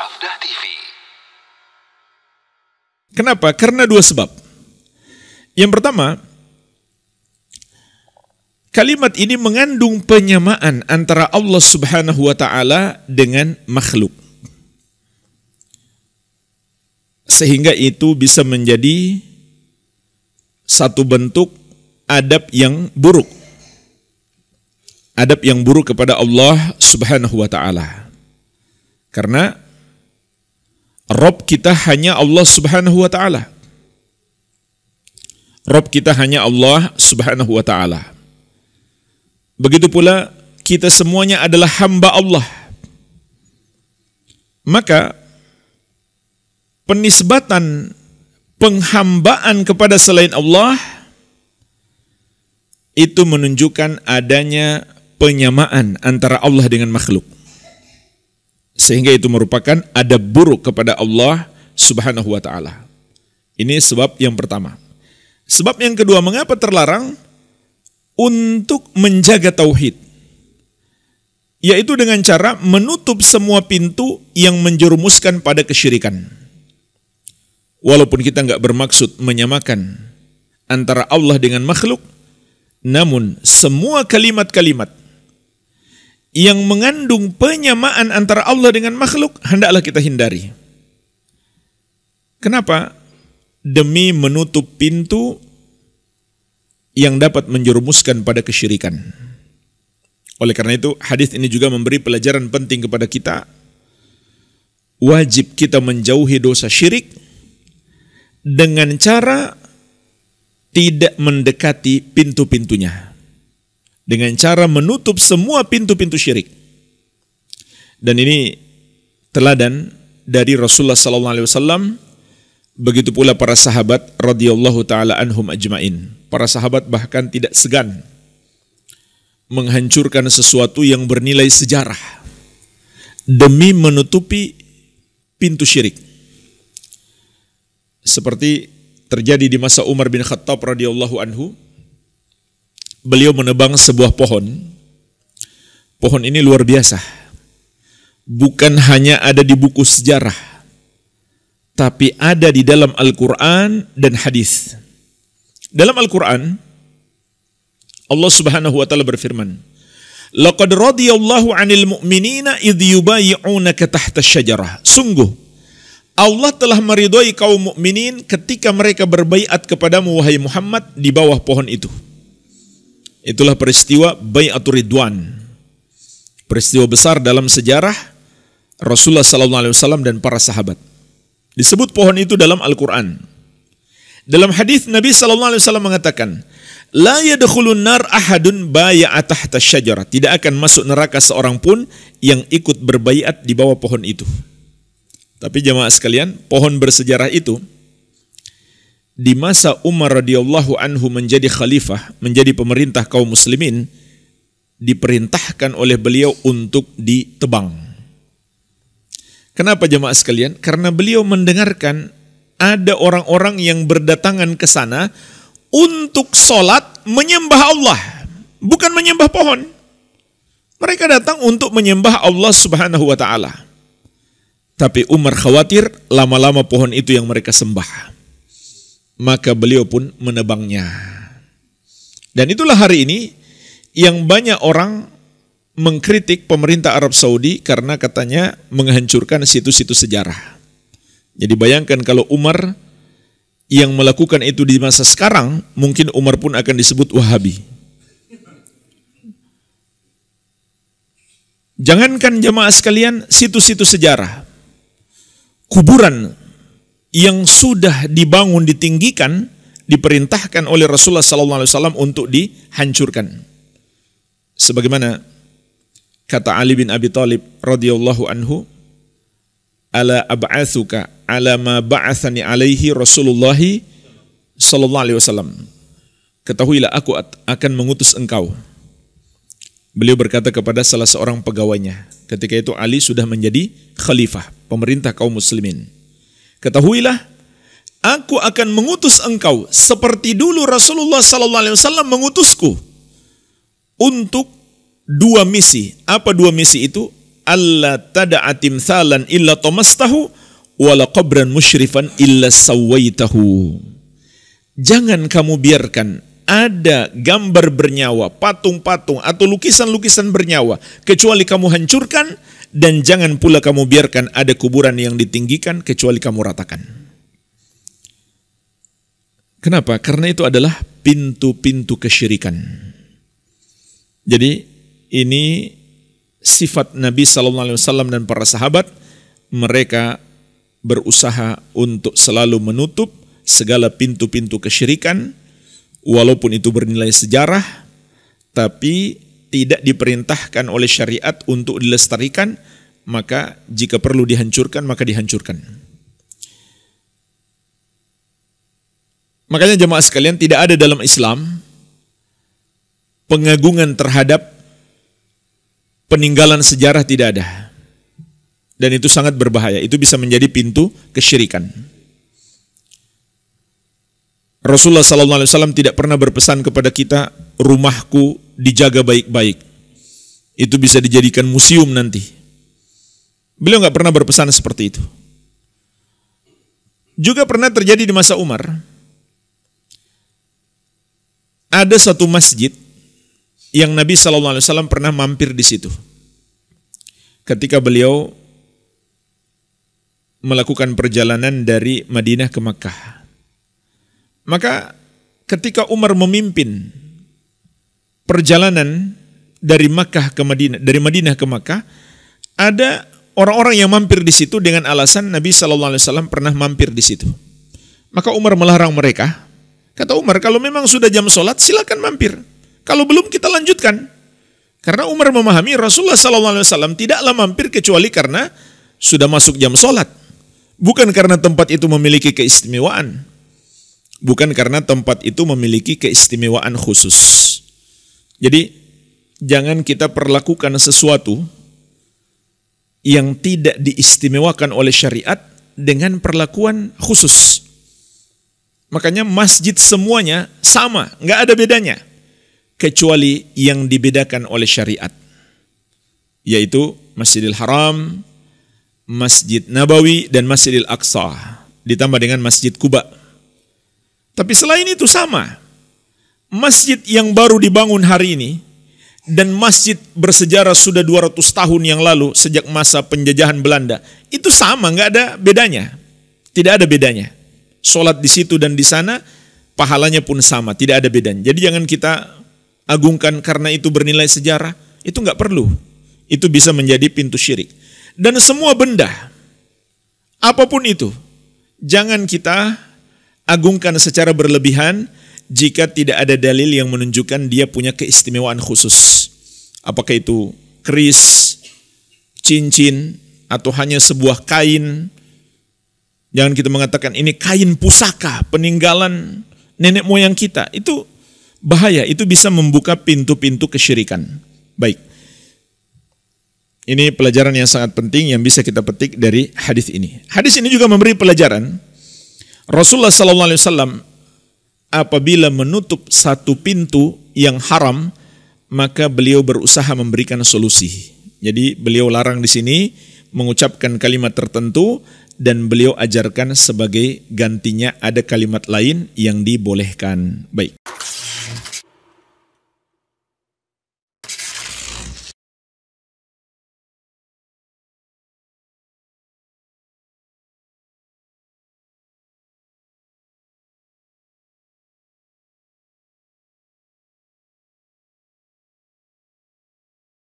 Sabda TV. Kenapa? Karena dua sebab. Yang pertama, kalimat ini mengandung penyamaan antara Allah Subhanahu wa taala dengan makhluk. Sehingga itu bisa menjadi satu bentuk adab yang buruk. Adab yang buruk kepada Allah Subhanahu wa taala. Karena Rob kita hanya Allah Subhanahu wa taala. Rob kita hanya Allah Subhanahu wa taala. Begitu pula kita semuanya adalah hamba Allah. Maka penisbatan penghambaan kepada selain Allah itu menunjukkan adanya penyamaan antara Allah dengan makhluk sehingga itu merupakan adab buruk kepada Allah Subhanahu wa taala. Ini sebab yang pertama. Sebab yang kedua, mengapa terlarang untuk menjaga tauhid? Yaitu dengan cara menutup semua pintu yang menjerumuskan pada kesyirikan. Walaupun kita nggak bermaksud menyamakan antara Allah dengan makhluk, namun semua kalimat-kalimat yang mengandung penyamaan antara Allah dengan makhluk hendaklah kita hindari. Kenapa? Demi menutup pintu yang dapat menjerumuskan pada kesyirikan. Oleh karena itu, hadis ini juga memberi pelajaran penting kepada kita. Wajib kita menjauhi dosa syirik dengan cara tidak mendekati pintu-pintunya dengan cara menutup semua pintu-pintu syirik. Dan ini teladan dari Rasulullah sallallahu alaihi wasallam begitu pula para sahabat radhiyallahu taala anhum ajmain. Para sahabat bahkan tidak segan menghancurkan sesuatu yang bernilai sejarah demi menutupi pintu syirik. Seperti terjadi di masa Umar bin Khattab radhiyallahu anhu beliau menebang sebuah pohon. Pohon ini luar biasa. Bukan hanya ada di buku sejarah, tapi ada di dalam Al-Quran dan hadis. Dalam Al-Quran, Allah Subhanahu wa Ta'ala berfirman, "Laqad radiyallahu 'anil mu'minina idh yubayyi'unaka tahta syajarah." Sungguh, Allah telah meridhoi kaum mukminin ketika mereka berbaiat kepadamu wahai Muhammad di bawah pohon itu. Itulah peristiwa Bayatul Ridwan. Peristiwa besar dalam sejarah Rasulullah sallallahu alaihi wasallam dan para sahabat. Disebut pohon itu dalam Al-Qur'an. Dalam hadis Nabi sallallahu alaihi wasallam mengatakan, "La yadkhulun nar ahadun tahta syajarah." Tidak akan masuk neraka seorang pun yang ikut berbayat di bawah pohon itu. Tapi jemaah sekalian, pohon bersejarah itu di masa Umar radhiyallahu anhu menjadi khalifah, menjadi pemerintah kaum muslimin, diperintahkan oleh beliau untuk ditebang. Kenapa jemaah sekalian? Karena beliau mendengarkan ada orang-orang yang berdatangan ke sana untuk sholat menyembah Allah, bukan menyembah pohon. Mereka datang untuk menyembah Allah Subhanahu wa Ta'ala. Tapi Umar khawatir lama-lama pohon itu yang mereka sembah maka beliau pun menebangnya. Dan itulah hari ini yang banyak orang mengkritik pemerintah Arab Saudi karena katanya menghancurkan situs-situs sejarah. Jadi bayangkan kalau Umar yang melakukan itu di masa sekarang, mungkin Umar pun akan disebut Wahabi. Jangankan jemaah sekalian situs-situs sejarah. Kuburan yang sudah dibangun ditinggikan diperintahkan oleh Rasulullah SAW untuk dihancurkan. Sebagaimana kata Ali bin Abi Thalib radhiyallahu anhu, "Ala ab'athuka ala ma ba'athani alaihi Rasulullah sallallahu alaihi wasallam." Ketahuilah aku akan mengutus engkau. Beliau berkata kepada salah seorang pegawainya. Ketika itu Ali sudah menjadi khalifah, pemerintah kaum muslimin. Ketahuilah, aku akan mengutus engkau seperti dulu Rasulullah sallallahu alaihi wasallam mengutusku untuk dua misi. Apa dua misi itu? Allah tada'a timthalan illa tamastahu wala qabran musyrifan illa sawaitahu. Jangan kamu biarkan ada gambar bernyawa, patung-patung atau lukisan-lukisan bernyawa kecuali kamu hancurkan dan jangan pula kamu biarkan ada kuburan yang ditinggikan kecuali kamu ratakan. Kenapa? Karena itu adalah pintu-pintu kesyirikan. Jadi ini sifat Nabi Sallallahu Alaihi Wasallam dan para sahabat mereka berusaha untuk selalu menutup segala pintu-pintu kesyirikan walaupun itu bernilai sejarah tapi tidak diperintahkan oleh syariat untuk dilestarikan, maka jika perlu dihancurkan, maka dihancurkan. Makanya jemaah sekalian tidak ada dalam Islam pengagungan terhadap peninggalan sejarah tidak ada. Dan itu sangat berbahaya. Itu bisa menjadi pintu kesyirikan. Rasulullah SAW tidak pernah berpesan kepada kita, rumahku dijaga baik-baik. Itu bisa dijadikan museum nanti. Beliau nggak pernah berpesan seperti itu. Juga pernah terjadi di masa Umar. Ada satu masjid yang Nabi Shallallahu Alaihi Wasallam pernah mampir di situ. Ketika beliau melakukan perjalanan dari Madinah ke Makkah. Maka ketika Umar memimpin perjalanan dari Makkah ke Madinah, dari Madinah ke Makkah, ada orang-orang yang mampir di situ dengan alasan Nabi Shallallahu Alaihi Wasallam pernah mampir di situ. Maka Umar melarang mereka. Kata Umar, kalau memang sudah jam sholat, silakan mampir. Kalau belum kita lanjutkan. Karena Umar memahami Rasulullah Shallallahu Alaihi Wasallam tidaklah mampir kecuali karena sudah masuk jam sholat. Bukan karena tempat itu memiliki keistimewaan. Bukan karena tempat itu memiliki keistimewaan khusus. Jadi jangan kita perlakukan sesuatu yang tidak diistimewakan oleh syariat dengan perlakuan khusus. Makanya masjid semuanya sama, nggak ada bedanya. Kecuali yang dibedakan oleh syariat. Yaitu Masjidil Haram, Masjid Nabawi, dan Masjidil Aqsa. Ditambah dengan Masjid Kuba. Tapi selain itu sama masjid yang baru dibangun hari ini dan masjid bersejarah sudah 200 tahun yang lalu sejak masa penjajahan Belanda itu sama nggak ada bedanya tidak ada bedanya sholat di situ dan di sana pahalanya pun sama tidak ada bedanya jadi jangan kita agungkan karena itu bernilai sejarah itu nggak perlu itu bisa menjadi pintu syirik dan semua benda apapun itu jangan kita agungkan secara berlebihan jika tidak ada dalil yang menunjukkan dia punya keistimewaan khusus. Apakah itu keris, cincin, atau hanya sebuah kain. Jangan kita mengatakan ini kain pusaka, peninggalan nenek moyang kita. Itu bahaya, itu bisa membuka pintu-pintu kesyirikan. Baik. Ini pelajaran yang sangat penting yang bisa kita petik dari hadis ini. Hadis ini juga memberi pelajaran Rasulullah Sallallahu Alaihi Wasallam apabila menutup satu pintu yang haram, maka beliau berusaha memberikan solusi. Jadi beliau larang di sini mengucapkan kalimat tertentu dan beliau ajarkan sebagai gantinya ada kalimat lain yang dibolehkan. Baik.